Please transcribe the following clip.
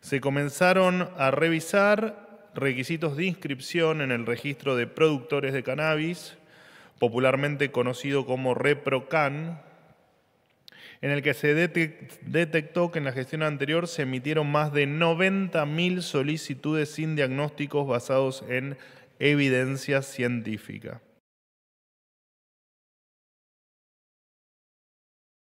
se comenzaron a revisar requisitos de inscripción en el registro de productores de cannabis, popularmente conocido como ReproCan, en el que se detectó que en la gestión anterior se emitieron más de 90.000 solicitudes sin diagnósticos basados en evidencia científica.